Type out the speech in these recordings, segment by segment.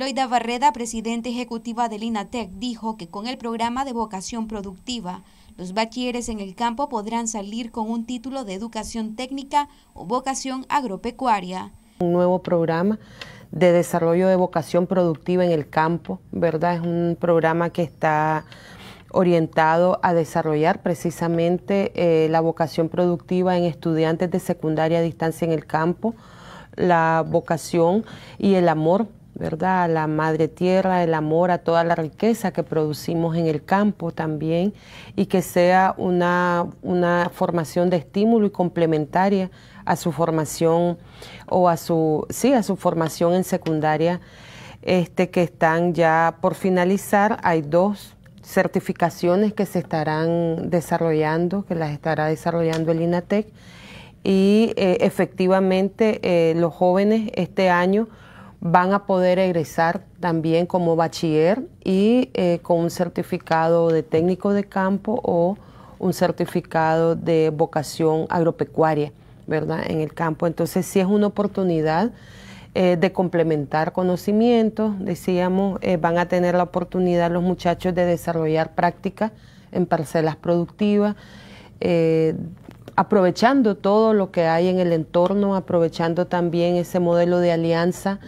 Loida Barreda, presidenta ejecutiva del INATEC, dijo que con el programa de vocación productiva, los bachilleres en el campo podrán salir con un título de educación técnica o vocación agropecuaria. Un nuevo programa de desarrollo de vocación productiva en el campo, ¿verdad? Es un programa que está orientado a desarrollar precisamente eh, la vocación productiva en estudiantes de secundaria a distancia en el campo, la vocación y el amor ¿verdad? A la madre tierra, el amor a toda la riqueza que producimos en el campo también y que sea una, formación de estímulo y complementaria a su formación o a su, sí, a su formación en secundaria, este, que están ya por finalizar. Hay dos certificaciones que se estarán desarrollando, que las estará desarrollando el INATEC y eh, efectivamente eh, los jóvenes este año van a poder egresar también como bachiller y eh, con un certificado de técnico de campo o un certificado de vocación agropecuaria, ¿verdad? En el campo. Entonces sí es una oportunidad eh, de complementar conocimientos, decíamos, eh, van a tener la oportunidad los muchachos de desarrollar prácticas en parcelas productivas aprovechando todo lo que hay en el entorno, aprovechando también ese modelo de alianza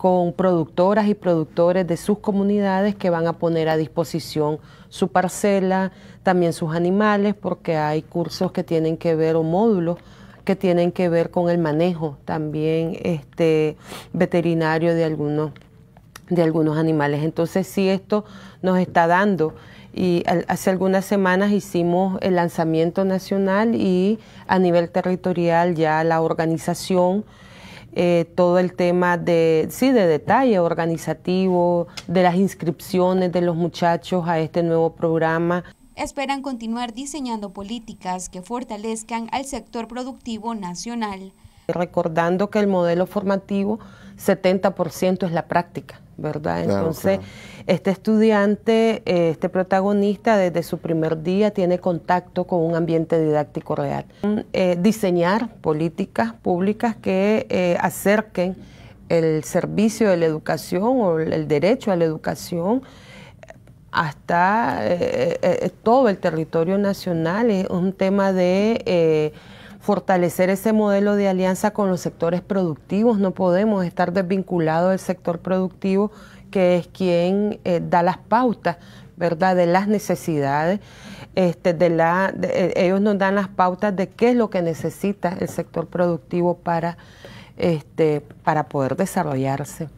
con productoras y productores de sus comunidades que van a poner a disposición su parcela, también sus animales, porque hay cursos que tienen que ver o módulos que tienen que ver con el manejo también este veterinario de algunos de algunos animales. Entonces, sí esto nos está dando y hace algunas semanas hicimos el lanzamiento nacional y a nivel territorial ya la organización eh, todo el tema de, sí, de detalle organizativo, de las inscripciones de los muchachos a este nuevo programa. Esperan continuar diseñando políticas que fortalezcan al sector productivo nacional recordando que el modelo formativo 70% es la práctica, ¿verdad? Entonces, este estudiante, eh, este protagonista, desde su primer día tiene contacto con un ambiente didáctico real. Mm, eh, diseñar políticas públicas que eh, acerquen el servicio de la educación o el derecho a la educación hasta todo el territorio nacional. Es un tema de fortalecer ese modelo de alianza con los sectores productivos. No podemos estar desvinculados del sector productivo, que es quien eh, da las pautas, ¿verdad?, de las necesidades. Este, de la, eh, ellos nos dan las pautas de qué es lo que necesita el sector productivo para, este, para poder desarrollarse.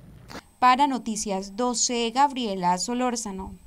Para Noticias 12, Gabriela Solórzano.